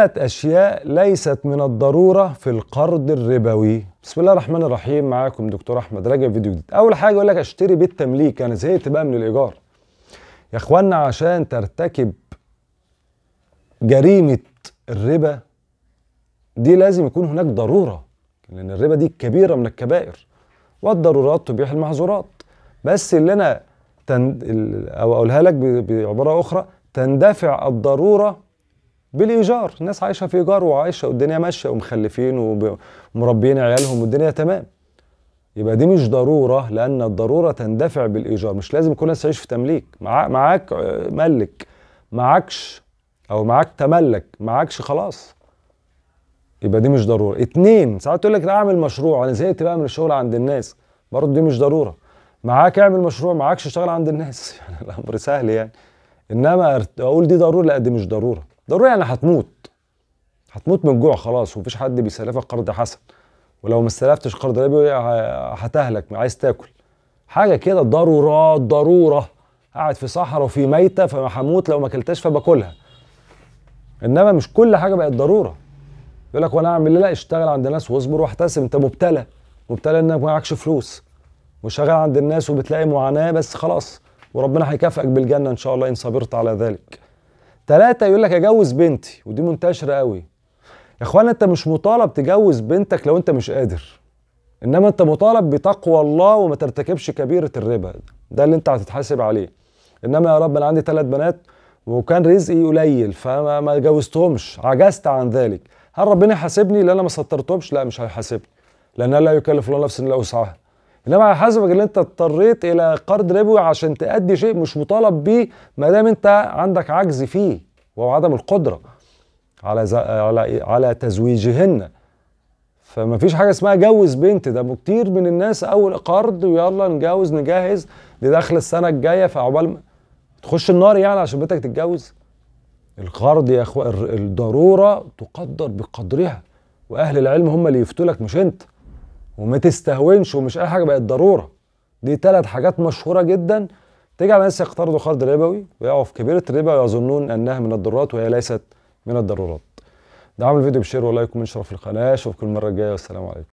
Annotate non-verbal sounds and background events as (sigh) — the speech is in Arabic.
ثلاث أشياء ليست من الضرورة في القرض الربوي بسم الله الرحمن الرحيم معاكم دكتور أحمد راجع فيديو جديد أول حاجة يقول لك اشتري بيت تمليك أنا زهقت بقى من الإيجار يا إخوانا عشان ترتكب جريمة الربا دي لازم يكون هناك ضرورة لأن الربا دي كبيرة من الكبائر والضرورات تبيح المحظورات بس اللي أنا تن... أو أقولها لك بعبارة أخرى تندفع الضرورة بالايجار الناس عايشه في ايجار وعايشه والدنيا ماشيه ومخلفين ومربيين عيالهم والدنيا تمام يبقى دي مش ضروره لان الضروره تندفع بالايجار مش لازم كل الناس تعيش في تمليك معاك, ملك معاكش او معاك تملك معاكش خلاص يبقى دي مش ضروره اتنين ساعات تقول لك اعمل مشروع انا زهقت بقى من الشغل عند الناس برضه دي مش ضروره معاك اعمل مشروع معاكش اشتغل عند الناس (laughs) يعني الامر سهل يعني انما اقول دي ضروره لا دي مش ضروره ضروري يعني هتموت هتموت من الجوع خلاص ومفيش حد بيسلفك قرض حسن ولو ما استلفتش قرض ربوي هتهلك عايز تاكل حاجه كده ضرورات ضروره قاعد في صحراء وفي ميته فما هموت لو ما اكلتهاش فباكلها انما مش كل حاجه بقت ضروره يقول لك وانا اعمل ايه لا اشتغل عند الناس واصبر واحتسب انت مبتلى مبتلى انك معكش فلوس وشغال عند الناس وبتلاقي معاناه بس خلاص وربنا هيكافئك بالجنه ان شاء الله ان صبرت على ذلك ثلاثة يقول لك اجوز بنتي ودي منتشرة قوي يا اخوانا انت مش مطالب تجوز بنتك لو انت مش قادر انما انت مطالب بتقوى الله وما ترتكبش كبيرة الربا ده اللي انت هتتحاسب عليه انما يا رب انا عندي ثلاث بنات وكان رزقي قليل فما جوزتهمش عجزت عن ذلك هل ربنا يحاسبني لان انا ما سطرتهمش لا مش هيحاسبني لان لا يكلف الله نفسا الا وسعها انما على حسبك ان انت اضطريت الى قرض ربوي عشان تأدي شيء مش مطالب بيه ما دام انت عندك عجز فيه وهو عدم القدره على ز... على إيه؟ على تزويجهن فما فيش حاجه اسمها جوز بنت ده كتير من الناس اول قرض ويلا نجوز نجهز لدخل السنه الجايه فعقبال ما تخش النار يعني عشان بنتك تتجوز القرض يا اخوان الضروره تقدر بقدرها واهل العلم هم اللي يفتوا لك مش انت وما تستهونش ومش اي حاجه بقت ضروره دي ثلاث حاجات مشهوره جدا تجعل الناس يقترضوا قرض ربوي ويقعوا في كبيره الربا ويظنون انها من الضرورات وهي ليست من الضرورات دعم الفيديو بشير ولايك ومنشر في القناه اشوفكم المره الجايه والسلام عليكم